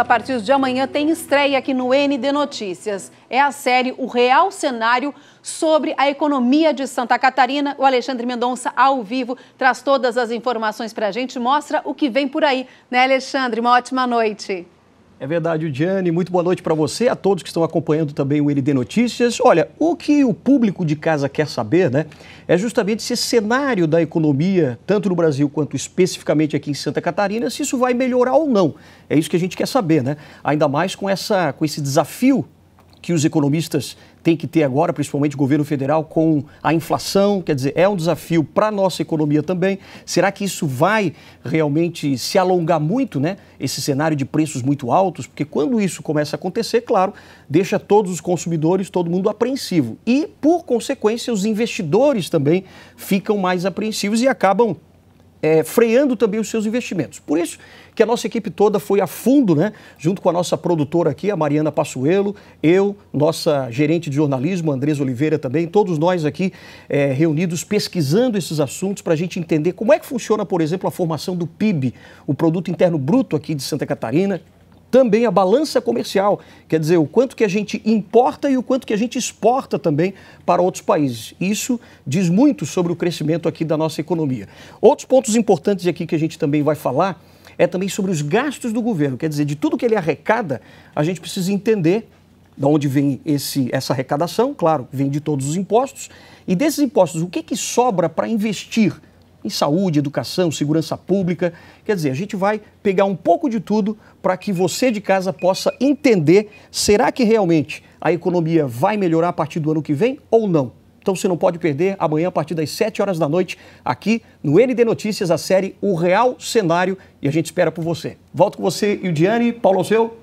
A partir de amanhã tem estreia aqui no ND Notícias. É a série O Real Cenário sobre a economia de Santa Catarina. O Alexandre Mendonça, ao vivo, traz todas as informações para a gente, mostra o que vem por aí. Né, Alexandre? Uma ótima noite. É verdade, Gianni. Muito boa noite para você, a todos que estão acompanhando também o ND Notícias. Olha, o que o público de casa quer saber, né, é justamente esse cenário da economia, tanto no Brasil quanto especificamente aqui em Santa Catarina, se isso vai melhorar ou não. É isso que a gente quer saber, né? Ainda mais com essa com esse desafio que os economistas têm que ter agora, principalmente o governo federal, com a inflação? Quer dizer, é um desafio para a nossa economia também. Será que isso vai realmente se alongar muito, né? Esse cenário de preços muito altos? Porque quando isso começa a acontecer, claro, deixa todos os consumidores, todo mundo apreensivo. E, por consequência, os investidores também ficam mais apreensivos e acabam é, freando também os seus investimentos. Por isso que a nossa equipe toda foi a fundo, né? Junto com a nossa produtora aqui, a Mariana Passuelo, eu, nossa gerente de jornalismo, Andres Oliveira também, todos nós aqui é, reunidos pesquisando esses assuntos para a gente entender como é que funciona, por exemplo, a formação do PIB, o Produto Interno Bruto aqui de Santa Catarina, também a balança comercial, quer dizer, o quanto que a gente importa e o quanto que a gente exporta também para outros países. Isso diz muito sobre o crescimento aqui da nossa economia. Outros pontos importantes aqui que a gente também vai falar é também sobre os gastos do governo, quer dizer, de tudo que ele arrecada, a gente precisa entender de onde vem esse, essa arrecadação, claro, vem de todos os impostos, e desses impostos, o que, que sobra para investir em saúde, educação, segurança pública. Quer dizer, a gente vai pegar um pouco de tudo para que você de casa possa entender: será que realmente a economia vai melhorar a partir do ano que vem ou não? Então você não pode perder amanhã a partir das 7 horas da noite aqui no ND Notícias a série O Real Cenário e a gente espera por você. Volto com você, Ildiane, Paulo Seu.